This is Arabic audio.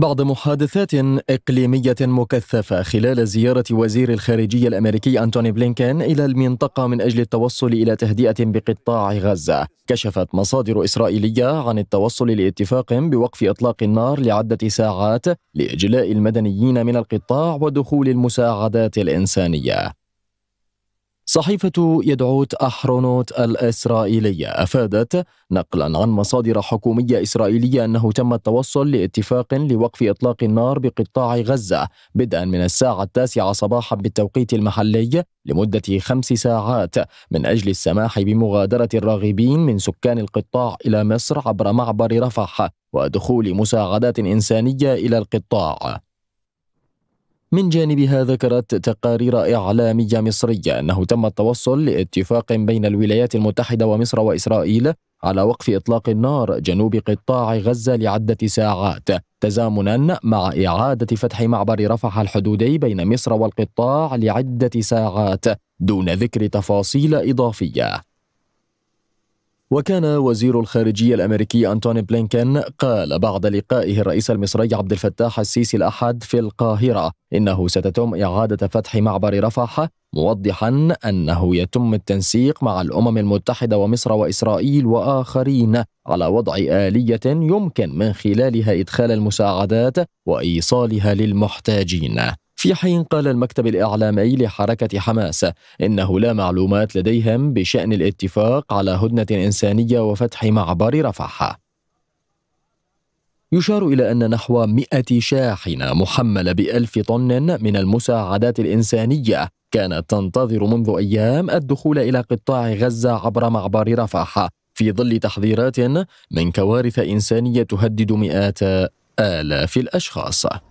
بعد محادثات إقليمية مكثفة خلال زيارة وزير الخارجية الأمريكي أنتوني بلينكين إلى المنطقة من أجل التوصل إلى تهدئة بقطاع غزة كشفت مصادر إسرائيلية عن التوصل لاتفاق بوقف إطلاق النار لعدة ساعات لإجلاء المدنيين من القطاع ودخول المساعدات الإنسانية صحيفة يدعوت أحرونوت الإسرائيلية أفادت نقلا عن مصادر حكومية إسرائيلية أنه تم التوصل لاتفاق لوقف إطلاق النار بقطاع غزة بدءا من الساعة التاسعة صباحا بالتوقيت المحلي لمدة خمس ساعات من أجل السماح بمغادرة الراغبين من سكان القطاع إلى مصر عبر معبر رفح ودخول مساعدات إنسانية إلى القطاع من جانبها ذكرت تقارير إعلامية مصرية أنه تم التوصل لاتفاق بين الولايات المتحدة ومصر وإسرائيل على وقف إطلاق النار جنوب قطاع غزة لعدة ساعات تزامنا مع إعادة فتح معبر رفح الحدودي بين مصر والقطاع لعدة ساعات دون ذكر تفاصيل إضافية وكان وزير الخارجية الأمريكي أنتوني بلينكن قال بعد لقائه الرئيس المصري عبد الفتاح السيسي الأحد في القاهرة إنه ستتم إعادة فتح معبر رفح موضحا أنه يتم التنسيق مع الأمم المتحدة ومصر وإسرائيل وآخرين على وضع آلية يمكن من خلالها إدخال المساعدات وإيصالها للمحتاجين في حين قال المكتب الإعلامي لحركة حماس إنه لا معلومات لديهم بشأن الاتفاق على هدنة إنسانية وفتح معبر رفح يشار إلى أن نحو 100 شاحنة محملة بألف طن من المساعدات الإنسانية كانت تنتظر منذ أيام الدخول إلى قطاع غزة عبر معبر رفح في ظل تحذيرات من كوارث إنسانية تهدد مئات آلاف الأشخاص